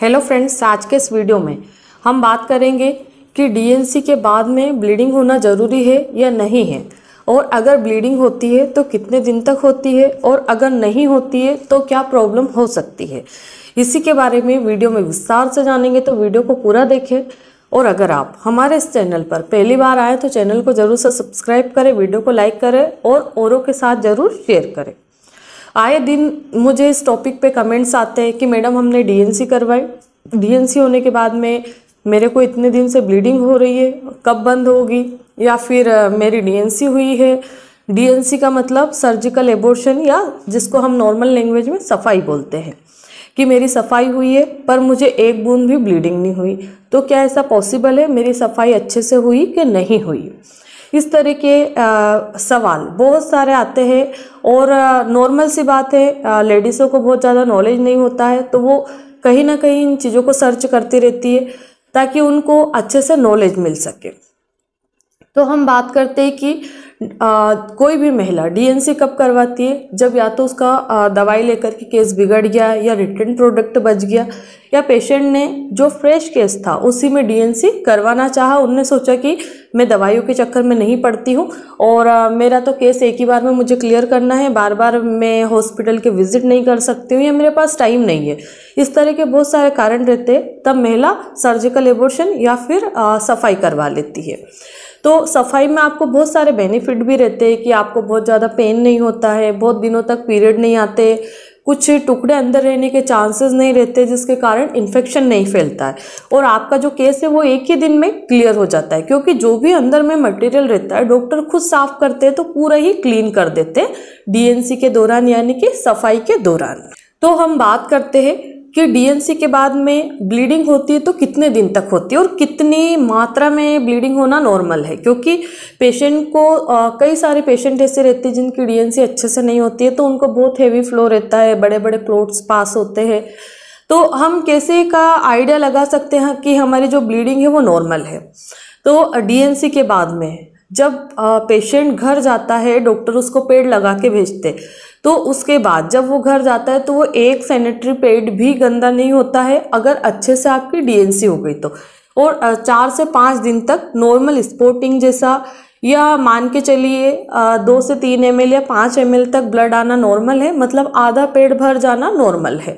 hello friends आज के इस वीडियो में हम बात करेंगे कि डीएनसी के बाद में ब्लीडिंग होना ज़रूरी है या नहीं है और अगर ब्लीडिंग होती है तो कितने दिन तक होती है और अगर नहीं होती है तो क्या प्रॉब्लम हो सकती है इसी के बारे में वीडियो में विस्तार से जानेंगे तो वीडियो को पूरा देखें और अगर आप हमारे इस चैनल पर पहली बार आए तो चैनल को ज़रूर से सब्सक्राइब करें वीडियो को लाइक करें और औरों के साथ ज़रूर शेयर करें आए दिन मुझे इस टॉपिक पे कमेंट्स आते हैं कि मैडम हमने डीएनसी करवाई डीएनसी होने के बाद में मेरे को इतने दिन से ब्लीडिंग हो रही है कब बंद होगी या फिर मेरी डीएनसी हुई है डीएनसी का मतलब सर्जिकल एबोर्शन या जिसको हम नॉर्मल लैंग्वेज में सफाई बोलते हैं कि मेरी सफाई हुई है पर मुझे एक बूंद भी ब्लीडिंग नहीं हुई तो क्या ऐसा पॉसिबल है मेरी सफाई अच्छे से हुई कि नहीं हुई इस तरह के सवाल बहुत सारे आते हैं और नॉर्मल सी बात है लेडीज़ों को बहुत ज़्यादा नॉलेज नहीं होता है तो वो कहीं ना कहीं इन चीज़ों को सर्च करती रहती है ताकि उनको अच्छे से नॉलेज मिल सके तो हम बात करते हैं कि आ, कोई भी महिला डीएनसी कब करवाती है जब या तो उसका आ, दवाई लेकर के केस बिगड़ गया या रिटर्न प्रोडक्ट बच गया या पेशेंट ने जो फ्रेश केस था उसी में डीएनसी करवाना चाहा उनने सोचा कि मैं दवाइयों के चक्कर में नहीं पड़ती हूँ और आ, मेरा तो केस एक ही बार में मुझे क्लियर करना है बार बार मैं हॉस्पिटल के विजिट नहीं कर सकती हूँ या मेरे पास टाइम नहीं है इस तरह के बहुत सारे कारण रहते तब महिला सर्जिकल एबोर्शन या फिर आ, सफाई करवा लेती है तो सफाई में आपको बहुत सारे बेनिफिट भी रहते हैं कि आपको बहुत ज़्यादा पेन नहीं होता है बहुत दिनों तक पीरियड नहीं आते कुछ टुकड़े अंदर रहने के चांसेस नहीं रहते जिसके कारण इन्फेक्शन नहीं फैलता है और आपका जो केस है वो एक ही दिन में क्लियर हो जाता है क्योंकि जो भी अंदर में मटेरियल रहता है डॉक्टर खुद साफ करते हैं तो पूरा ही क्लीन कर देते हैं डीएनसी के दौरान यानी कि सफाई के दौरान तो हम बात करते हैं कि डीएनसी के बाद में ब्लीडिंग होती है तो कितने दिन तक होती है और कितनी मात्रा में ब्लीडिंग होना नॉर्मल है क्योंकि पेशेंट को आ, कई सारे पेशेंट ऐसे रहते हैं जिनकी डीएनसी अच्छे से नहीं होती है तो उनको बहुत हेवी फ्लो रहता है बड़े बड़े क्लोट्स पास होते हैं तो हम कैसे का आइडिया लगा सकते हैं कि हमारी जो ब्लीडिंग है वो नॉर्मल है तो डी के बाद में जब पेशेंट घर जाता है डॉक्टर उसको पेड़ लगा के भेजते तो उसके बाद जब वो घर जाता है तो वो एक सैनिटरी पेड भी गंदा नहीं होता है अगर अच्छे से आपकी डीएनसी हो गई तो और चार से पाँच दिन तक नॉर्मल स्पोर्टिंग जैसा या मान के चलिए दो से तीन एम या पाँच एम तक ब्लड आना नॉर्मल है मतलब आधा पेड़ भर जाना नॉर्मल है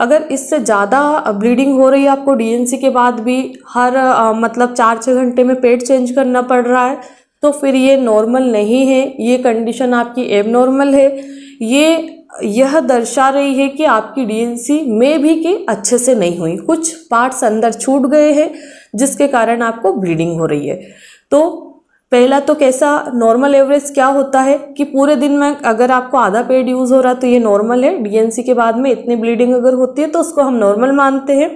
अगर इससे ज़्यादा ब्लीडिंग हो रही है आपको डीएनसी के बाद भी हर मतलब चार छः घंटे में पेट चेंज करना पड़ रहा है तो फिर ये नॉर्मल नहीं है ये कंडीशन आपकी एबनॉर्मल है ये यह दर्शा रही है कि आपकी डीएनसी में भी कि अच्छे से नहीं हुई कुछ पार्ट्स अंदर छूट गए हैं जिसके कारण आपको ब्लीडिंग हो रही है तो पहला तो कैसा नॉर्मल एवरेज क्या होता है कि पूरे दिन में अगर आपको आधा पेड यूज़ हो रहा तो ये नॉर्मल है डीएनसी के बाद में इतनी ब्लीडिंग अगर होती है तो उसको हम नॉर्मल मानते हैं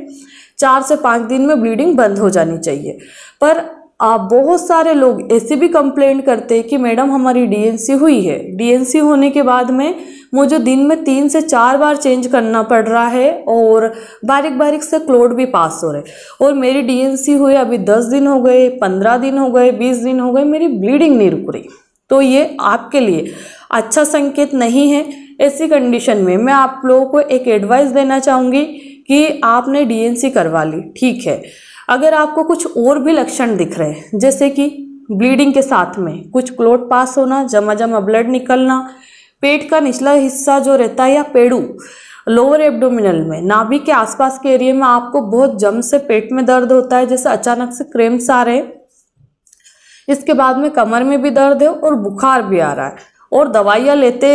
चार से पाँच दिन में ब्लीडिंग बंद हो जानी चाहिए पर आप बहुत सारे लोग ऐसे भी कंप्लेंट करते हैं कि मैडम हमारी डीएनसी हुई है डीएनसी होने के बाद में मुझे दिन में तीन से चार बार चेंज करना पड़ रहा है और बारीक बारीक से क्लोड भी पास हो रहे और मेरी डीएनसी हुए अभी दस दिन हो गए पंद्रह दिन हो गए बीस दिन हो गए मेरी ब्लीडिंग नहीं रुक रही तो ये आपके लिए अच्छा संकेत नहीं है ऐसी कंडीशन में मैं आप लोगों को एक एडवाइस देना चाहूँगी कि आपने डी करवा ली ठीक है अगर आपको कुछ और भी लक्षण दिख रहे हैं जैसे कि ब्लीडिंग के साथ में कुछ क्लोट पास होना जमा जमा ब्लड निकलना पेट का निचला हिस्सा जो रहता है या पेड़ू लोअर एब्डोमिनल में नाभि के आसपास के एरिया में आपको बहुत जम से पेट में दर्द होता है जैसे अचानक से क्रेम्स आ रहे हैं इसके बाद में कमर में भी दर्द है और बुखार भी आ रहा है और दवाइयाँ लेते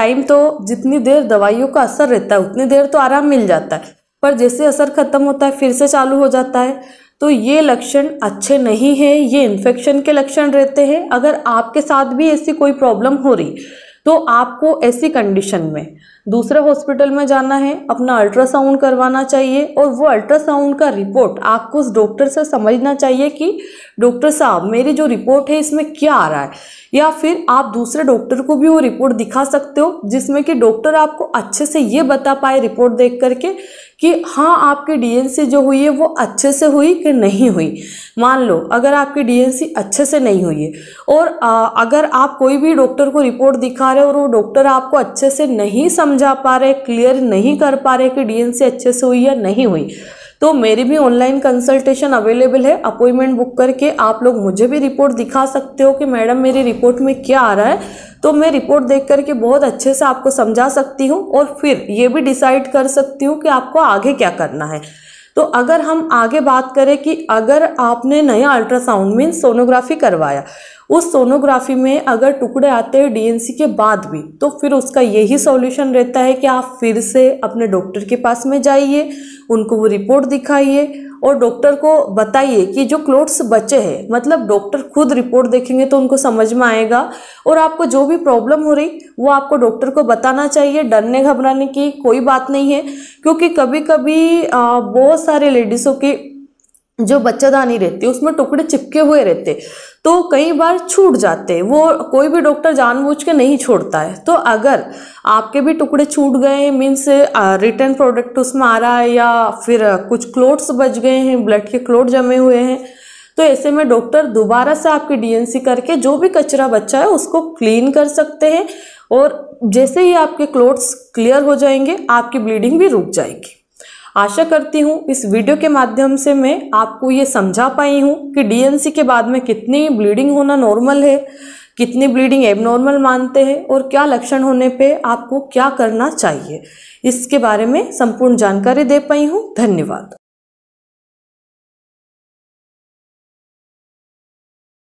टाइम तो जितनी देर दवाइयों का असर रहता है उतनी देर तो आराम मिल जाता है पर जैसे असर ख़त्म होता है फिर से चालू हो जाता है तो ये लक्षण अच्छे नहीं हैं ये इन्फेक्शन के लक्षण रहते हैं अगर आपके साथ भी ऐसी कोई प्रॉब्लम हो रही तो आपको ऐसी कंडीशन में दूसरे हॉस्पिटल में जाना है अपना अल्ट्रासाउंड करवाना चाहिए और वो अल्ट्रासाउंड का रिपोर्ट आपको उस डॉक्टर से समझना चाहिए कि डॉक्टर साहब मेरी जो रिपोर्ट है इसमें क्या आ रहा है या फिर आप दूसरे डॉक्टर को भी वो रिपोर्ट दिखा सकते हो जिसमें कि डॉक्टर आपको अच्छे से ये बता पाए रिपोर्ट देख करके कि हाँ आपकी डी जो हुई है वो अच्छे से हुई कि नहीं हुई मान लो अगर आपकी डी अच्छे से नहीं हुई है और आ, अगर आप कोई भी डॉक्टर को रिपोर्ट दिखा समझा रहे हो और वो डॉक्टर आपको अच्छे से नहीं समझा पा रहे क्लियर नहीं कर पा रहे कि डीएनसी अच्छे से हुई या नहीं हुई तो मेरी भी ऑनलाइन कंसल्टेशन अवेलेबल है अपॉइंटमेंट बुक करके आप लोग मुझे भी रिपोर्ट दिखा सकते हो कि मैडम मेरी रिपोर्ट में क्या आ रहा है तो मैं रिपोर्ट देख करके बहुत अच्छे से आपको समझा सकती हूँ और फिर ये भी डिसाइड कर सकती हूँ कि आपको आगे क्या करना है तो अगर हम आगे बात करें कि अगर आपने नया अल्ट्रासाउंड मीन्स सोनोग्राफी करवाया उस सोनोग्राफी में अगर टुकड़े आते हैं डीएनसी के बाद भी तो फिर उसका यही सॉल्यूशन रहता है कि आप फिर से अपने डॉक्टर के पास में जाइए उनको वो रिपोर्ट दिखाइए और डॉक्टर को बताइए कि जो क्लोट्स बचे हैं मतलब डॉक्टर खुद रिपोर्ट देखेंगे तो उनको समझ में आएगा और आपको जो भी प्रॉब्लम हो रही वो आपको डॉक्टर को बताना चाहिए डरने घबराने की कोई बात नहीं है क्योंकि कभी कभी बहुत सारे लेडीज़ों की जो बच्चादानी रहती है उसमें टुकड़े चिपके हुए रहते तो कई बार छूट जाते हैं वो कोई भी डॉक्टर जानबूझ के नहीं छोड़ता है तो अगर आपके भी टुकड़े छूट गए मीन्स रिटर्न प्रोडक्ट उसमें आ रहा है या फिर कुछ क्लोट्स बच गए हैं ब्लड के क्लोट जमे हुए हैं तो ऐसे में डॉक्टर दोबारा से आपकी डीएनसी करके जो भी कचरा बच्चा है उसको क्लीन कर सकते हैं और जैसे ही आपके क्लोट्स क्लियर हो जाएंगे आपकी ब्लीडिंग भी रुक जाएगी आशा करती हूँ इस वीडियो के माध्यम से मैं आपको ये समझा पाई हूँ कि डीएनसी के बाद में कितनी ब्लीडिंग होना नॉर्मल है कितनी ब्लीडिंग एबनॉर्मल मानते हैं और क्या लक्षण होने पे आपको क्या करना चाहिए इसके बारे में संपूर्ण जानकारी दे पाई हूँ धन्यवाद